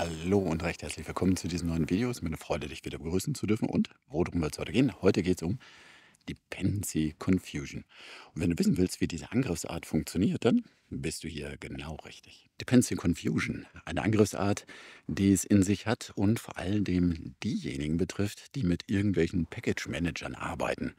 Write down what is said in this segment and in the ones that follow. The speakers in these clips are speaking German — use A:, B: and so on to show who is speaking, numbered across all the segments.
A: Hallo und recht herzlich willkommen zu diesem neuen Video. Es ist mir eine Freude, dich wieder begrüßen zu dürfen. Und worum wird es heute gehen? Heute geht es um Dependency Confusion. Und wenn du wissen willst, wie diese Angriffsart funktioniert, dann bist du hier genau richtig. Dependency Confusion, eine Angriffsart, die es in sich hat und vor allem diejenigen betrifft, die mit irgendwelchen Package-Managern arbeiten.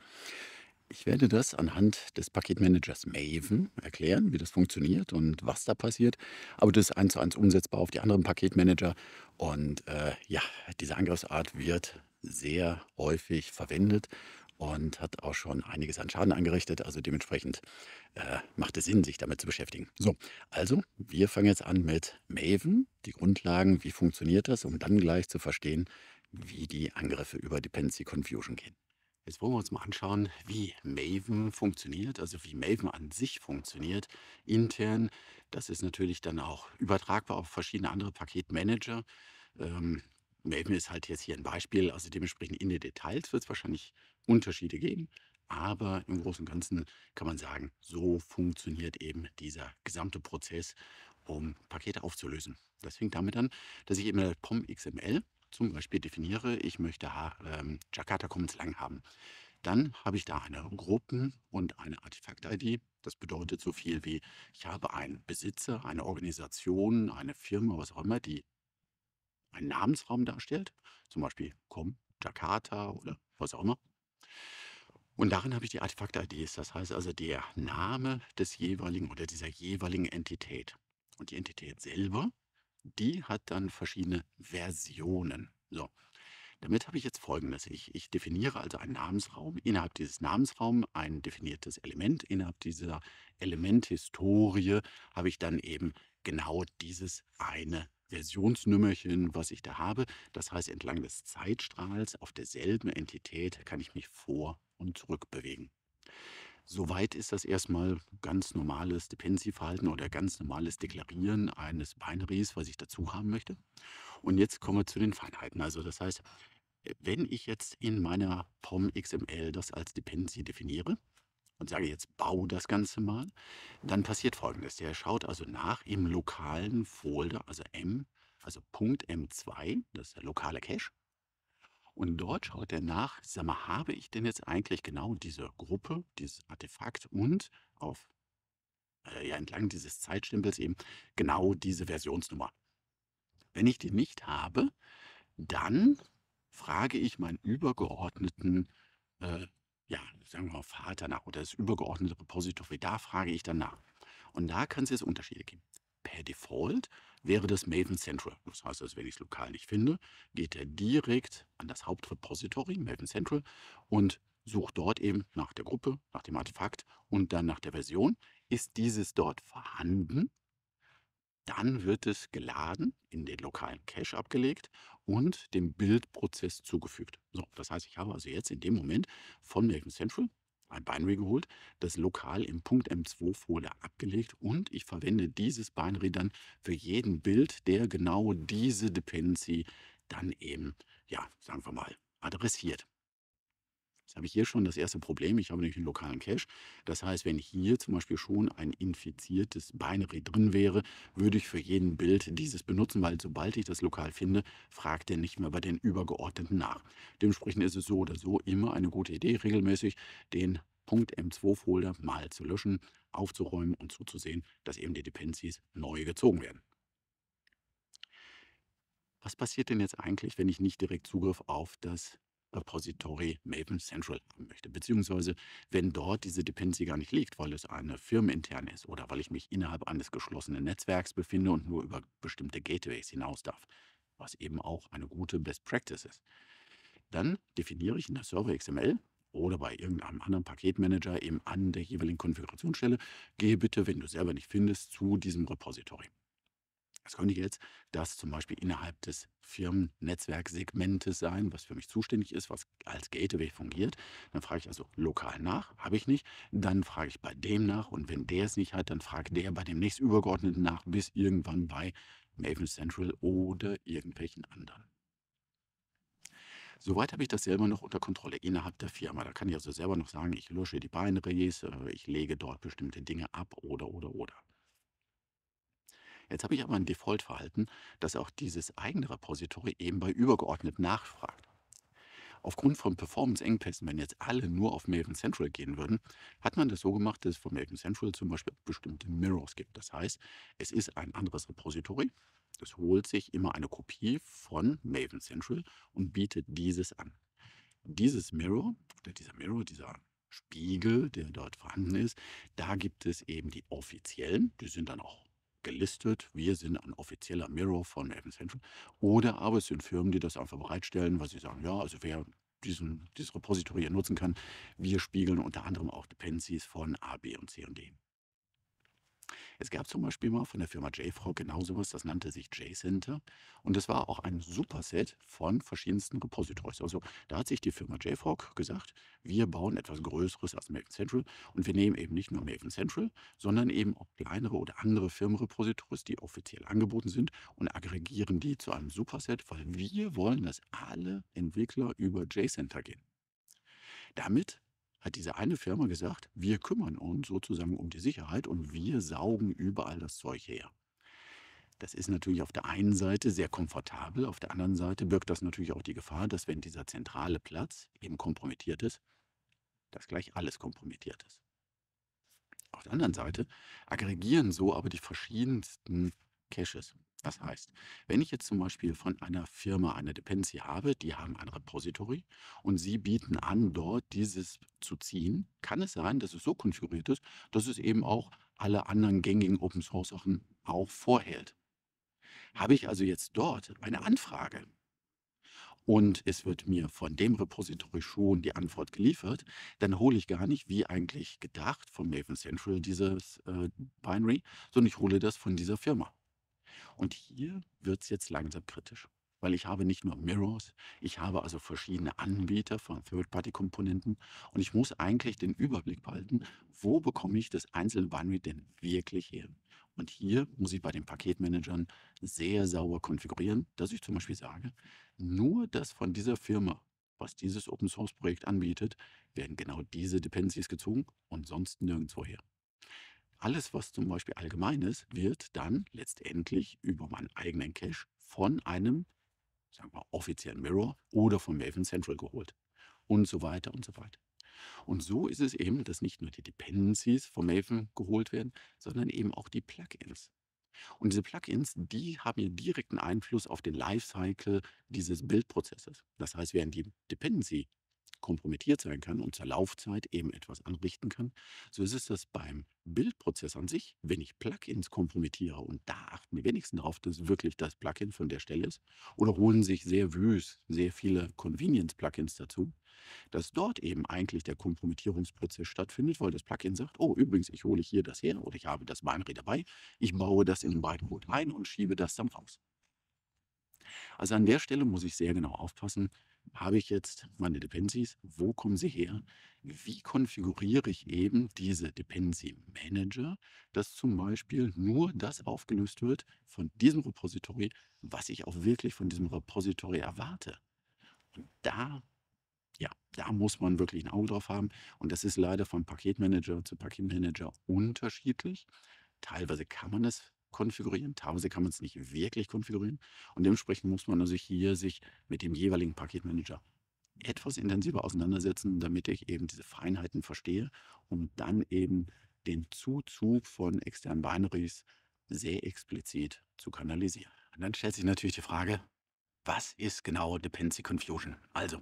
A: Ich werde das anhand des Paketmanagers Maven erklären, wie das funktioniert und was da passiert. Aber das ist eins zu eins umsetzbar auf die anderen Paketmanager. Und äh, ja, diese Angriffsart wird sehr häufig verwendet und hat auch schon einiges an Schaden angerichtet. Also dementsprechend äh, macht es Sinn, sich damit zu beschäftigen. So, also wir fangen jetzt an mit Maven, die Grundlagen, wie funktioniert das, um dann gleich zu verstehen, wie die Angriffe über Dependency Confusion gehen. Jetzt wollen wir uns mal anschauen, wie Maven funktioniert, also wie Maven an sich funktioniert intern. Das ist natürlich dann auch übertragbar auf verschiedene andere Paketmanager. Ähm, Maven ist halt jetzt hier ein Beispiel, also dementsprechend in den Details wird es wahrscheinlich Unterschiede geben. Aber im Großen und Ganzen kann man sagen, so funktioniert eben dieser gesamte Prozess, um Pakete aufzulösen. Das fängt damit an, dass ich eben eine POM XML zum Beispiel definiere, ich möchte ha ähm, Jakarta Commons lang haben, dann habe ich da eine Gruppen- und eine Artefakt-ID. Das bedeutet so viel wie, ich habe einen Besitzer, eine Organisation, eine Firma, was auch immer, die einen Namensraum darstellt, zum Beispiel Com, Jakarta oder was auch immer. Und darin habe ich die Artefakt-IDs, das heißt also der Name des jeweiligen oder dieser jeweiligen Entität. Und die Entität selber die hat dann verschiedene Versionen. So. Damit habe ich jetzt folgendes. Ich, ich definiere also einen Namensraum, innerhalb dieses Namensraums ein definiertes Element, innerhalb dieser Elementhistorie habe ich dann eben genau dieses eine Versionsnummerchen, was ich da habe. Das heißt, entlang des Zeitstrahls auf derselben Entität kann ich mich vor und zurück bewegen. Soweit ist das erstmal ganz normales Dependency-Verhalten oder ganz normales Deklarieren eines Binaries, was ich dazu haben möchte. Und jetzt kommen wir zu den Feinheiten. Also das heißt, wenn ich jetzt in meiner POM XML das als Dependency definiere und sage jetzt bau das Ganze mal, dann passiert folgendes. Der schaut also nach im lokalen Folder, also M, also Punkt M2, das ist der lokale Cache. Und dort schaut er nach, sag mal, habe ich denn jetzt eigentlich genau diese Gruppe, dieses Artefakt und auf, äh, ja, entlang dieses Zeitstempels eben genau diese Versionsnummer. Wenn ich die nicht habe, dann frage ich meinen übergeordneten, äh, ja, sagen wir mal Vater nach oder das übergeordnete Repository, da frage ich dann nach. Und da kann es jetzt Unterschiede geben per Default wäre das Maven Central. Das heißt, dass also, wenn ich es lokal nicht finde, geht er direkt an das Hauptrepository, Maven Central, und sucht dort eben nach der Gruppe, nach dem Artefakt und dann nach der Version. Ist dieses dort vorhanden, dann wird es geladen, in den lokalen Cache abgelegt und dem Bildprozess zugefügt. So, das heißt, ich habe also jetzt in dem Moment von Maven Central ein Binary geholt, das lokal im Punkt M2-Folder abgelegt und ich verwende dieses Binary dann für jeden Bild, der genau diese Dependency dann eben, ja, sagen wir mal, adressiert. Jetzt habe ich hier schon das erste Problem. Ich habe nämlich einen lokalen Cache. Das heißt, wenn hier zum Beispiel schon ein infiziertes Binary drin wäre, würde ich für jeden Bild dieses benutzen, weil sobald ich das lokal finde, fragt er nicht mehr bei den Übergeordneten nach. Dementsprechend ist es so oder so immer eine gute Idee, regelmäßig den .m2-Folder mal zu löschen, aufzuräumen und zuzusehen, dass eben die Dependencies neu gezogen werden. Was passiert denn jetzt eigentlich, wenn ich nicht direkt Zugriff auf das Repository Maven Central haben möchte. Beziehungsweise, wenn dort diese Dependency gar nicht liegt, weil es eine Firmenintern ist oder weil ich mich innerhalb eines geschlossenen Netzwerks befinde und nur über bestimmte Gateways hinaus darf, was eben auch eine gute Best Practice ist. Dann definiere ich in der Server XML oder bei irgendeinem anderen Paketmanager eben an der jeweiligen Konfigurationsstelle, gehe bitte, wenn du selber nicht findest, zu diesem Repository das könnte jetzt das zum Beispiel innerhalb des Firmennetzwerksegmentes sein, was für mich zuständig ist, was als Gateway fungiert. Dann frage ich also lokal nach, habe ich nicht. Dann frage ich bei dem nach und wenn der es nicht hat, dann fragt der bei dem nächsten Übergeordneten nach, bis irgendwann bei Maven Central oder irgendwelchen anderen. Soweit habe ich das selber noch unter Kontrolle innerhalb der Firma. Da kann ich also selber noch sagen, ich lösche die Binaries, äh, ich lege dort bestimmte Dinge ab oder, oder, oder. Jetzt habe ich aber ein Default-Verhalten, dass auch dieses eigene Repository eben bei übergeordnet nachfragt. Aufgrund von Performance-Engpässen, wenn jetzt alle nur auf Maven Central gehen würden, hat man das so gemacht, dass es von Maven Central zum Beispiel bestimmte Mirrors gibt. Das heißt, es ist ein anderes Repository, das holt sich immer eine Kopie von Maven Central und bietet dieses an. Dieses Mirror, oder dieser Mirror, dieser Spiegel, der dort vorhanden ist, da gibt es eben die offiziellen, die sind dann auch gelistet. Wir sind ein offizieller Mirror von Evans Central. Oder aber es sind Firmen, die das einfach bereitstellen, weil sie sagen, ja, also wer diesen, dieses Repository hier nutzen kann, wir spiegeln unter anderem auch Dependencies von A, B und C und D. Es gab zum Beispiel mal von der Firma JFrog genau sowas, das nannte sich JCenter. Und das war auch ein Superset von verschiedensten Repositories. Also da hat sich die Firma JFrog gesagt, wir bauen etwas Größeres als Maven Central und wir nehmen eben nicht nur Maven Central, sondern eben auch kleinere oder andere Firmenrepositories, die offiziell angeboten sind und aggregieren die zu einem Superset, weil wir wollen, dass alle Entwickler über JCenter gehen. Damit hat diese eine Firma gesagt, wir kümmern uns sozusagen um die Sicherheit und wir saugen überall das Zeug her. Das ist natürlich auf der einen Seite sehr komfortabel, auf der anderen Seite birgt das natürlich auch die Gefahr, dass wenn dieser zentrale Platz eben kompromittiert ist, dass gleich alles kompromittiert ist. Auf der anderen Seite aggregieren so aber die verschiedensten Caches. Das heißt, wenn ich jetzt zum Beispiel von einer Firma eine Dependency habe, die haben ein Repository und sie bieten an, dort dieses zu ziehen, kann es sein, dass es so konfiguriert ist, dass es eben auch alle anderen gängigen Open Source Sachen auch vorhält. Habe ich also jetzt dort eine Anfrage und es wird mir von dem Repository schon die Antwort geliefert, dann hole ich gar nicht, wie eigentlich gedacht, vom Maven Central dieses äh, Binary, sondern ich hole das von dieser Firma. Und hier wird es jetzt langsam kritisch, weil ich habe nicht nur Mirrors, ich habe also verschiedene Anbieter von Third-Party-Komponenten und ich muss eigentlich den Überblick behalten, wo bekomme ich das einzelne Binary denn wirklich her. Und hier muss ich bei den Paketmanagern sehr sauber konfigurieren, dass ich zum Beispiel sage, nur das von dieser Firma was dieses Open Source Projekt anbietet, werden genau diese Dependencies gezogen und sonst nirgendwo her. Alles, was zum Beispiel allgemein ist, wird dann letztendlich über meinen eigenen Cache von einem, sagen wir, offiziellen Mirror oder von Maven Central geholt. Und so weiter und so weiter. Und so ist es eben, dass nicht nur die Dependencies von Maven geholt werden, sondern eben auch die Plugins. Und diese Plugins, die haben ja direkten Einfluss auf den Lifecycle dieses Bildprozesses. Das heißt, während die Dependency kompromittiert sein kann und zur Laufzeit eben etwas anrichten kann. So ist es das beim Bildprozess an sich. Wenn ich Plugins kompromittiere, und da achten die wenigsten darauf, dass wirklich das Plugin von der Stelle ist, oder holen sich sehr wüst sehr viele Convenience-Plugins dazu, dass dort eben eigentlich der Kompromittierungsprozess stattfindet, weil das Plugin sagt, oh, übrigens, ich hole hier das her oder ich habe das Binary dabei, ich baue das in den Bytecode ein und schiebe das dann raus. Also an der Stelle muss ich sehr genau aufpassen, habe ich jetzt meine Dependencies, wo kommen sie her, wie konfiguriere ich eben diese Dependency Manager, dass zum Beispiel nur das aufgelöst wird von diesem Repository, was ich auch wirklich von diesem Repository erwarte. Und da, ja, da muss man wirklich ein Auge drauf haben. Und das ist leider von Paketmanager zu Paketmanager unterschiedlich. Teilweise kann man es konfigurieren. Teilweise kann man es nicht wirklich konfigurieren. Und dementsprechend muss man also hier sich mit dem jeweiligen Paketmanager etwas intensiver auseinandersetzen, damit ich eben diese Feinheiten verstehe, um dann eben den Zuzug von externen Binaries sehr explizit zu kanalisieren. Und dann stellt sich natürlich die Frage, was ist genau Dependency Confusion? Also,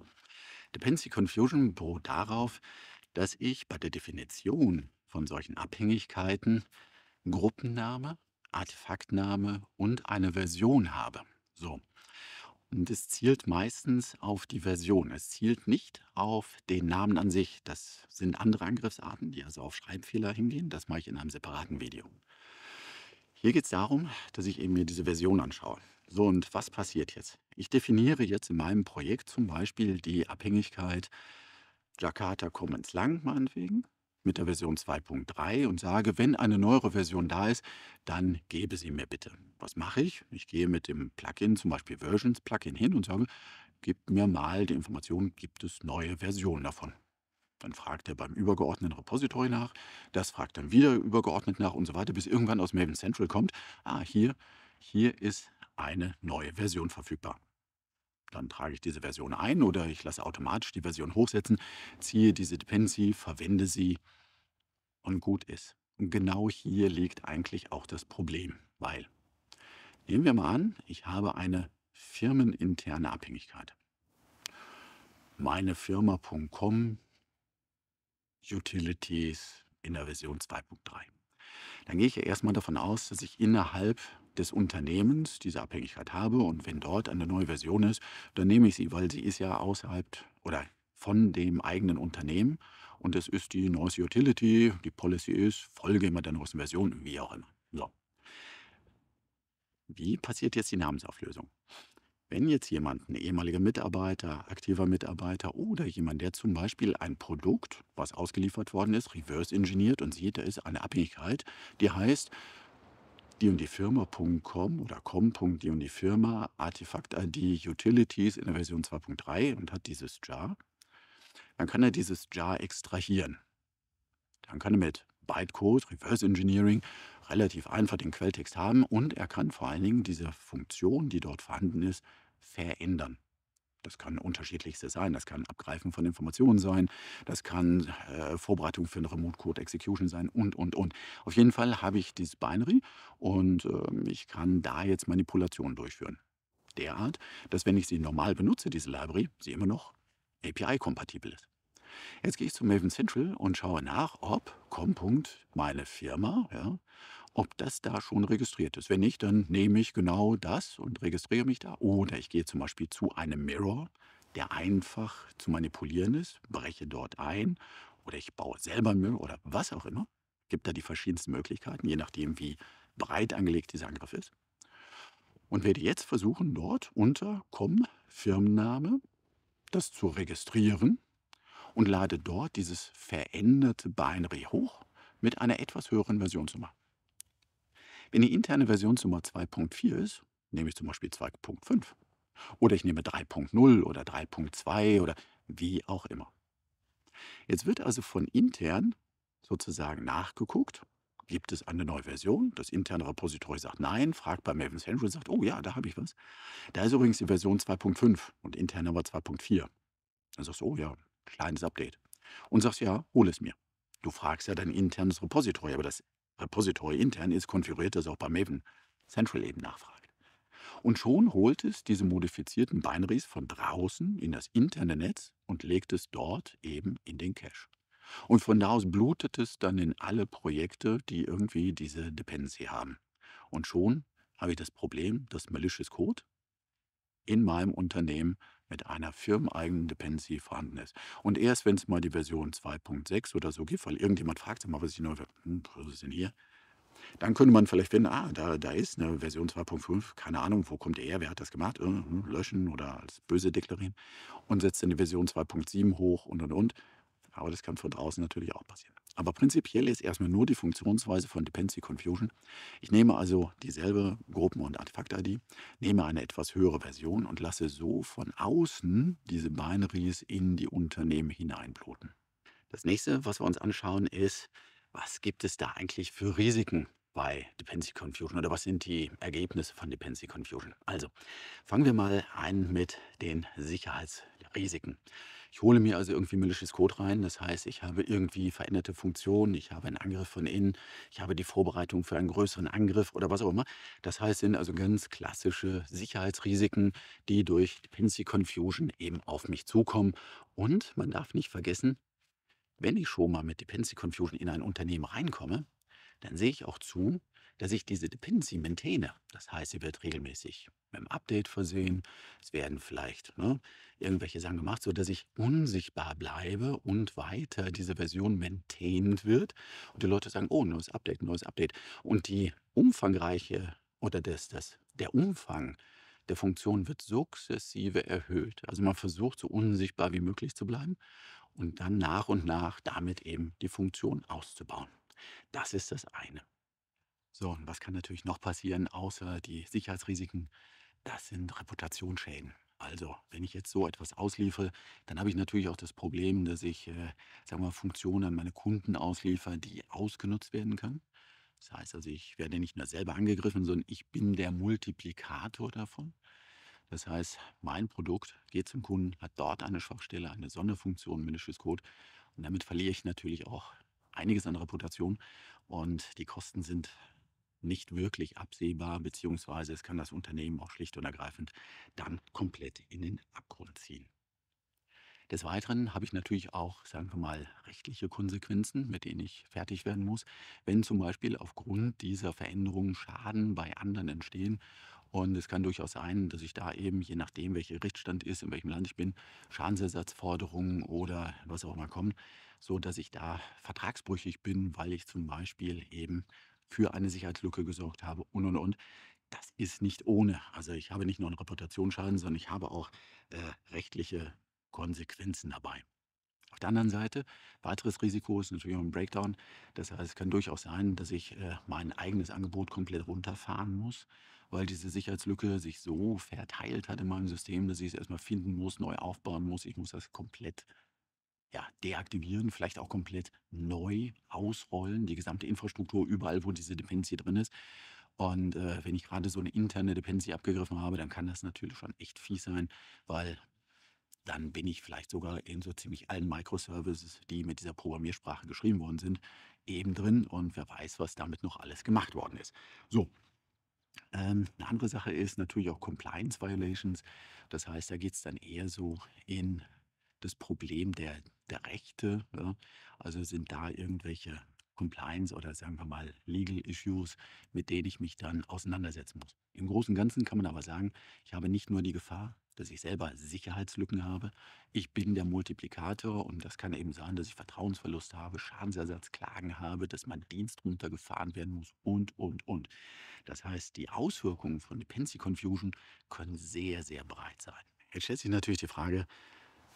A: Dependency Confusion beruht darauf, dass ich bei der Definition von solchen Abhängigkeiten Gruppenname Artefaktname und eine Version habe. So. Und es zielt meistens auf die Version. Es zielt nicht auf den Namen an sich. Das sind andere Angriffsarten, die also auf Schreibfehler hingehen. Das mache ich in einem separaten Video. Hier geht es darum, dass ich eben mir diese Version anschaue. So, und was passiert jetzt? Ich definiere jetzt in meinem Projekt zum Beispiel die Abhängigkeit Jakarta Commons Lang, meinetwegen, mit der Version 2.3 und sage, wenn eine neuere Version da ist, dann gebe sie mir bitte. Was mache ich? Ich gehe mit dem Plugin, zum Beispiel Versions Plugin, hin und sage, gib mir mal die Information, gibt es neue Versionen davon. Dann fragt er beim übergeordneten Repository nach, das fragt dann wieder übergeordnet nach und so weiter, bis irgendwann aus Maven Central kommt, ah, hier, hier ist eine neue Version verfügbar. Dann trage ich diese Version ein oder ich lasse automatisch die Version hochsetzen, ziehe diese Dependency, verwende sie und gut ist. Und genau hier liegt eigentlich auch das Problem, weil nehmen wir mal an, ich habe eine firmeninterne Abhängigkeit. Meine Firma.com Utilities in der Version 2.3. Dann gehe ich ja erstmal davon aus, dass ich innerhalb des Unternehmens diese Abhängigkeit habe und wenn dort eine neue Version ist, dann nehme ich sie, weil sie ist ja außerhalb oder von dem eigenen Unternehmen und es ist die neueste Utility, die Policy ist, folge immer der neuesten Version, wie auch immer. So. Wie passiert jetzt die Namensauflösung? Wenn jetzt jemand, ein ehemaliger Mitarbeiter, aktiver Mitarbeiter oder jemand, der zum Beispiel ein Produkt, was ausgeliefert worden ist, reverse engineert und sieht, da ist eine Abhängigkeit, die heißt, die und die Firma.com oder com. und die Firma, Artifact-ID, Utilities in der Version 2.3 und hat dieses Jar, dann kann er dieses Jar extrahieren. Dann kann er mit Bytecode, Reverse Engineering relativ einfach den Quelltext haben und er kann vor allen Dingen diese Funktion, die dort vorhanden ist, verändern. Das kann unterschiedlichste sein. Das kann Abgreifen von Informationen sein. Das kann äh, Vorbereitung für eine Remote Code Execution sein und, und, und. Auf jeden Fall habe ich dieses Binary und äh, ich kann da jetzt Manipulationen durchführen. Derart, dass wenn ich sie normal benutze, diese Library, sie immer noch API-kompatibel ist. Jetzt gehe ich zu Maven Central und schaue nach, ob com. meine Firma ja, ob das da schon registriert ist. Wenn nicht, dann nehme ich genau das und registriere mich da. Oder ich gehe zum Beispiel zu einem Mirror, der einfach zu manipulieren ist, breche dort ein oder ich baue selber einen Mirror oder was auch immer. Gibt da die verschiedensten Möglichkeiten, je nachdem, wie breit angelegt dieser Angriff ist. Und werde jetzt versuchen, dort unter com Firmenname das zu registrieren und lade dort dieses veränderte Binary hoch mit einer etwas höheren Version zu machen. Wenn die interne Version zum Beispiel 2.4 ist, nehme ich zum Beispiel 2.5. Oder ich nehme 3.0 oder 3.2 oder wie auch immer. Jetzt wird also von intern sozusagen nachgeguckt, gibt es eine neue Version? Das interne Repository sagt nein, fragt bei Maven Central, sagt, oh ja, da habe ich was. Da ist übrigens die Version 2.5 und intern aber 2.4. Dann sagst du, oh ja, kleines Update. Und sagst, ja, hol es mir. Du fragst ja dein internes Repository, aber das Repository intern ist, konfiguriert das auch bei Maven Central eben nachfragt. Und schon holt es diese modifizierten Binaries von draußen in das interne Netz und legt es dort eben in den Cache. Und von da aus blutet es dann in alle Projekte, die irgendwie diese Dependency haben. Und schon habe ich das Problem, dass malicious Code in meinem Unternehmen mit einer firmeneigenen Dependency vorhanden ist. Und erst wenn es mal die Version 2.6 oder so gibt, weil irgendjemand fragt immer, was ist die neue Version, hm, was ist denn hier? Dann könnte man vielleicht finden, ah, da, da ist eine Version 2.5, keine Ahnung, wo kommt der her, wer hat das gemacht, äh, hm, löschen oder als böse deklarieren und setzt dann die Version 2.7 hoch und und und. Aber das kann von draußen natürlich auch passieren. Aber prinzipiell ist erstmal nur die Funktionsweise von Dependency Confusion. Ich nehme also dieselbe Gruppen- und Artefakt-ID, nehme eine etwas höhere Version und lasse so von außen diese Binaries in die Unternehmen hineinbluten. Das nächste, was wir uns anschauen, ist, was gibt es da eigentlich für Risiken bei Dependency Confusion oder was sind die Ergebnisse von Dependency Confusion? Also fangen wir mal ein mit den Sicherheitsrisiken. Ich hole mir also irgendwie müllisches Code rein. Das heißt, ich habe irgendwie veränderte Funktionen, ich habe einen Angriff von innen, ich habe die Vorbereitung für einen größeren Angriff oder was auch immer. Das heißt, sind also ganz klassische Sicherheitsrisiken, die durch Dependency Confusion eben auf mich zukommen. Und man darf nicht vergessen, wenn ich schon mal mit Dependency Confusion in ein Unternehmen reinkomme, dann sehe ich auch zu, dass ich diese Dependency maintaine. Das heißt, sie wird regelmäßig einem Update versehen. Es werden vielleicht ne, irgendwelche Sachen gemacht, sodass ich unsichtbar bleibe und weiter diese Version maintained wird. Und die Leute sagen, oh, neues Update, neues Update. Und die umfangreiche oder das, das, der Umfang der Funktion wird sukzessive erhöht. Also man versucht so unsichtbar wie möglich zu bleiben und dann nach und nach damit eben die Funktion auszubauen. Das ist das eine. So, und was kann natürlich noch passieren, außer die Sicherheitsrisiken das sind Reputationsschäden. Also, wenn ich jetzt so etwas ausliefere, dann habe ich natürlich auch das Problem, dass ich, äh, sagen wir, Funktionen an meine Kunden ausliefere, die ausgenutzt werden können. Das heißt also, ich werde nicht nur selber angegriffen, sondern ich bin der Multiplikator davon. Das heißt, mein Produkt geht zum Kunden, hat dort eine Schwachstelle, eine Sonderfunktion, mindestes Code. Und damit verliere ich natürlich auch einiges an Reputation. Und die Kosten sind nicht wirklich absehbar, beziehungsweise es kann das Unternehmen auch schlicht und ergreifend dann komplett in den Abgrund ziehen. Des Weiteren habe ich natürlich auch, sagen wir mal, rechtliche Konsequenzen, mit denen ich fertig werden muss, wenn zum Beispiel aufgrund dieser Veränderungen Schaden bei anderen entstehen. Und es kann durchaus sein, dass ich da eben, je nachdem, welcher Richtstand ist, in welchem Land ich bin, Schadensersatzforderungen oder was auch immer kommen, so dass ich da vertragsbrüchig bin, weil ich zum Beispiel eben für eine Sicherheitslücke gesorgt habe und und und. Das ist nicht ohne. Also ich habe nicht nur einen Reputationsschaden, sondern ich habe auch äh, rechtliche Konsequenzen dabei. Auf der anderen Seite, weiteres Risiko ist natürlich auch ein Breakdown. Das heißt, es kann durchaus sein, dass ich äh, mein eigenes Angebot komplett runterfahren muss, weil diese Sicherheitslücke sich so verteilt hat in meinem System, dass ich es erstmal finden muss, neu aufbauen muss. Ich muss das komplett ja, deaktivieren, vielleicht auch komplett neu ausrollen, die gesamte Infrastruktur überall, wo diese Dependency drin ist. Und äh, wenn ich gerade so eine interne Dependency abgegriffen habe, dann kann das natürlich schon echt fies sein, weil dann bin ich vielleicht sogar in so ziemlich allen Microservices, die mit dieser Programmiersprache geschrieben worden sind, eben drin und wer weiß, was damit noch alles gemacht worden ist. So, ähm, eine andere Sache ist natürlich auch Compliance Violations. Das heißt, da geht es dann eher so in das Problem der, der Rechte. Ja. Also sind da irgendwelche Compliance oder sagen wir mal Legal Issues, mit denen ich mich dann auseinandersetzen muss. Im Großen und Ganzen kann man aber sagen, ich habe nicht nur die Gefahr, dass ich selber Sicherheitslücken habe. Ich bin der Multiplikator und das kann eben sein, dass ich Vertrauensverlust habe, Schadensersatzklagen habe, dass mein Dienst runtergefahren werden muss und, und, und. Das heißt, die Auswirkungen von Dependency Confusion können sehr, sehr breit sein. Jetzt stellt sich natürlich die Frage,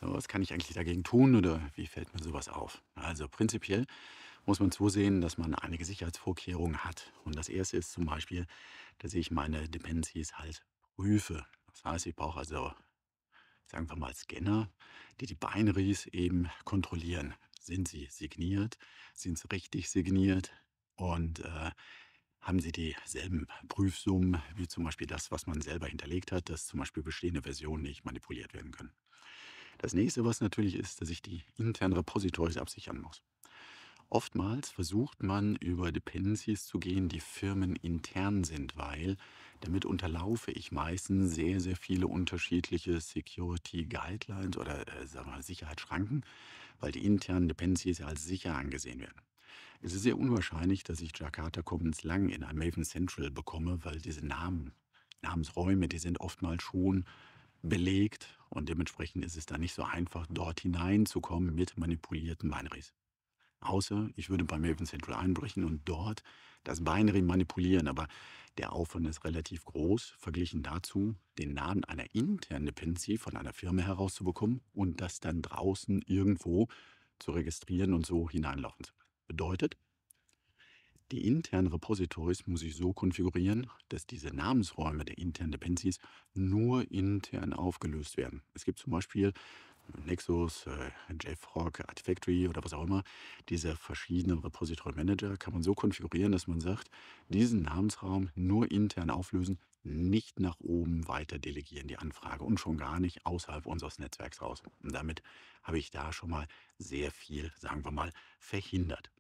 A: was kann ich eigentlich dagegen tun oder wie fällt mir sowas auf? Also prinzipiell muss man zusehen, dass man einige Sicherheitsvorkehrungen hat. Und das erste ist zum Beispiel, dass ich meine Dependencies halt prüfe. Das heißt, ich brauche also, sagen wir mal, Scanner, die die Binaries eben kontrollieren. Sind sie signiert? Sind sie richtig signiert? Und äh, haben sie dieselben Prüfsummen wie zum Beispiel das, was man selber hinterlegt hat, dass zum Beispiel bestehende Versionen nicht manipuliert werden können. Das nächste, was natürlich ist, dass ich die internen Repositories absichern muss. Oftmals versucht man über Dependencies zu gehen, die firmenintern sind, weil damit unterlaufe ich meistens sehr, sehr viele unterschiedliche Security Guidelines oder äh, sagen wir mal, Sicherheitsschranken, weil die internen Dependencies ja als sicher angesehen werden. Es ist sehr unwahrscheinlich, dass ich Jakarta Commons lang in einem Maven Central bekomme, weil diese Namen, Namensräume, die sind oftmals schon belegt und dementsprechend ist es da nicht so einfach, dort hineinzukommen mit manipulierten Binaries. Außer ich würde bei Maven Central einbrechen und dort das Binary manipulieren. Aber der Aufwand ist relativ groß, verglichen dazu, den Namen einer internen Dependency von einer Firma herauszubekommen und das dann draußen irgendwo zu registrieren und so hineinlaufen zu lassen. Bedeutet, die internen Repositories muss ich so konfigurieren, dass diese Namensräume der internen Dependencies nur intern aufgelöst werden. Es gibt zum Beispiel äh, Nexus, äh, JFrog, Artifactory oder was auch immer, diese verschiedenen Repository Manager kann man so konfigurieren, dass man sagt, diesen Namensraum nur intern auflösen, nicht nach oben weiter delegieren die Anfrage und schon gar nicht außerhalb unseres Netzwerks raus. Und damit habe ich da schon mal sehr viel, sagen wir mal, verhindert.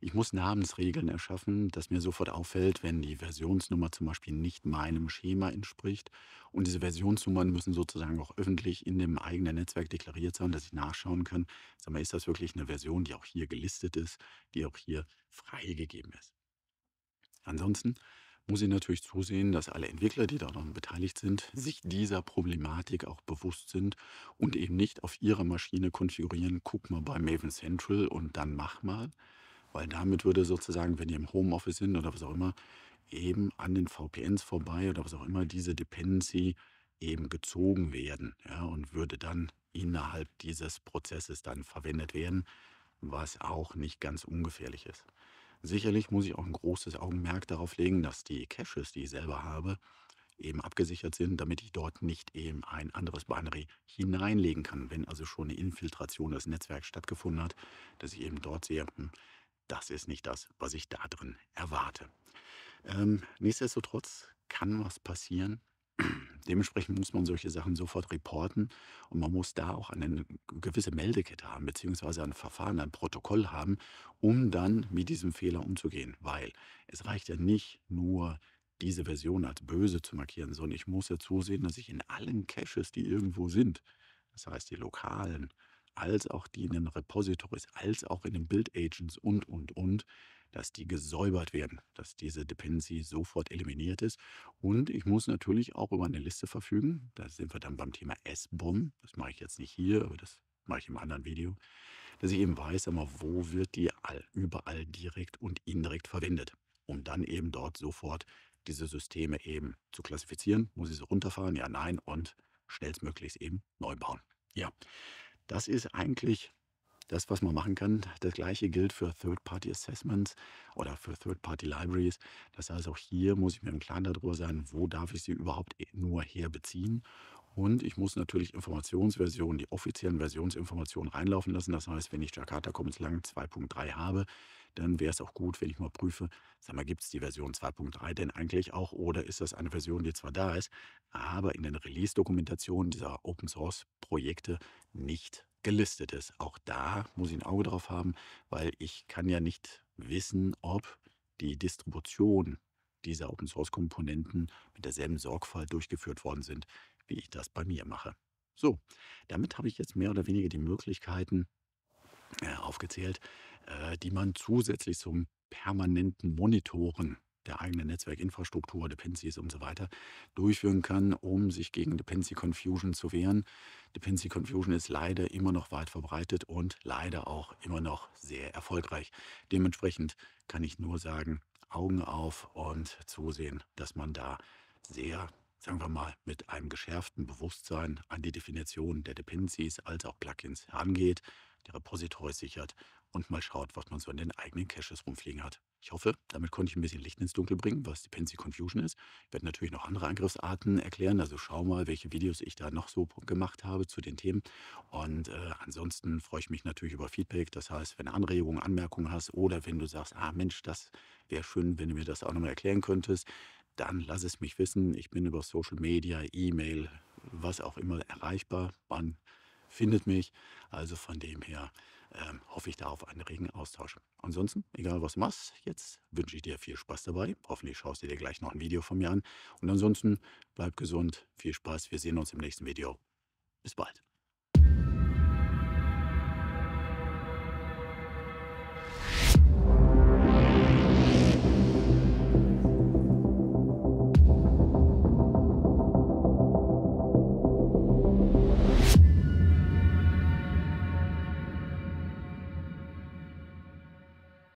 A: Ich muss Namensregeln erschaffen, dass mir sofort auffällt, wenn die Versionsnummer zum Beispiel nicht meinem Schema entspricht. Und diese Versionsnummern müssen sozusagen auch öffentlich in dem eigenen Netzwerk deklariert sein, dass ich nachschauen kann, sag mal, ist das wirklich eine Version, die auch hier gelistet ist, die auch hier freigegeben ist. Ansonsten muss ich natürlich zusehen, dass alle Entwickler, die daran beteiligt sind, sich dieser Problematik auch bewusst sind und eben nicht auf ihrer Maschine konfigurieren, guck mal bei Maven Central und dann mach mal, weil damit würde sozusagen, wenn ihr im Homeoffice sind oder was auch immer, eben an den VPNs vorbei oder was auch immer diese Dependency eben gezogen werden ja, und würde dann innerhalb dieses Prozesses dann verwendet werden, was auch nicht ganz ungefährlich ist. Sicherlich muss ich auch ein großes Augenmerk darauf legen, dass die Caches, die ich selber habe, eben abgesichert sind, damit ich dort nicht eben ein anderes Binary hineinlegen kann, wenn also schon eine Infiltration des Netzwerks stattgefunden hat, dass ich eben dort sehe, hm, das ist nicht das, was ich da drin erwarte. Ähm, nichtsdestotrotz kann was passieren. Dementsprechend muss man solche Sachen sofort reporten und man muss da auch eine gewisse Meldekette haben, beziehungsweise ein Verfahren, ein Protokoll haben, um dann mit diesem Fehler umzugehen. Weil es reicht ja nicht nur diese Version als böse zu markieren, sondern ich muss ja zusehen, dass ich in allen Caches, die irgendwo sind, das heißt die lokalen, als auch die in den Repositories, als auch in den Build-Agents und, und, und, dass die gesäubert werden, dass diese Dependency sofort eliminiert ist. Und ich muss natürlich auch über eine Liste verfügen. Da sind wir dann beim Thema S-BOM. Das mache ich jetzt nicht hier, aber das mache ich im anderen Video, dass ich eben weiß, einmal, wo wird die all, überall direkt und indirekt verwendet, um dann eben dort sofort diese Systeme eben zu klassifizieren. Muss ich sie runterfahren? Ja, nein und schnellstmöglichst eben neu bauen. Ja, das ist eigentlich das, was man machen kann. Das gleiche gilt für Third-Party-Assessments oder für Third-Party-Libraries. Das heißt, auch hier muss ich mir im Klaren darüber sein, wo darf ich sie überhaupt e-, nur herbeziehen. Und ich muss natürlich Informationsversionen, die offiziellen Versionsinformationen reinlaufen lassen. Das heißt, wenn ich Jakarta Commons Lang 2.3 habe, dann wäre es auch gut, wenn ich mal prüfe, sag mal, gibt es die Version 2.3 denn eigentlich auch oder ist das eine Version, die zwar da ist, aber in den Release-Dokumentationen dieser Open-Source-Projekte nicht gelistet ist. Auch da muss ich ein Auge drauf haben, weil ich kann ja nicht wissen, ob die Distribution dieser Open-Source-Komponenten mit derselben Sorgfalt durchgeführt worden sind, wie ich das bei mir mache. So, damit habe ich jetzt mehr oder weniger die Möglichkeiten, äh, aufgezählt, äh, die man zusätzlich zum permanenten Monitoren der eigenen Netzwerkinfrastruktur, Dependencies und so weiter durchführen kann, um sich gegen Dependency Confusion zu wehren. Dependency Confusion ist leider immer noch weit verbreitet und leider auch immer noch sehr erfolgreich. Dementsprechend kann ich nur sagen, Augen auf und zusehen, dass man da sehr, sagen wir mal, mit einem geschärften Bewusstsein an die Definition der Dependencies als auch Plugins herangeht die Repositories sichert und mal schaut, was man so in den eigenen Caches rumfliegen hat. Ich hoffe, damit konnte ich ein bisschen Licht ins Dunkel bringen, was Dependency Confusion ist. Ich werde natürlich noch andere Angriffsarten erklären, also schau mal, welche Videos ich da noch so gemacht habe zu den Themen. Und äh, ansonsten freue ich mich natürlich über Feedback. Das heißt, wenn du Anregungen, Anmerkungen hast oder wenn du sagst, ah Mensch, das wäre schön, wenn du mir das auch nochmal erklären könntest, dann lass es mich wissen. Ich bin über Social Media, E-Mail, was auch immer erreichbar. Wann findet mich. Also von dem her ähm, hoffe ich darauf einen regen Austausch. Ansonsten, egal was du machst, jetzt wünsche ich dir viel Spaß dabei. Hoffentlich schaust du dir gleich noch ein Video von mir an. Und ansonsten bleib gesund, viel Spaß. Wir sehen uns im nächsten Video. Bis bald.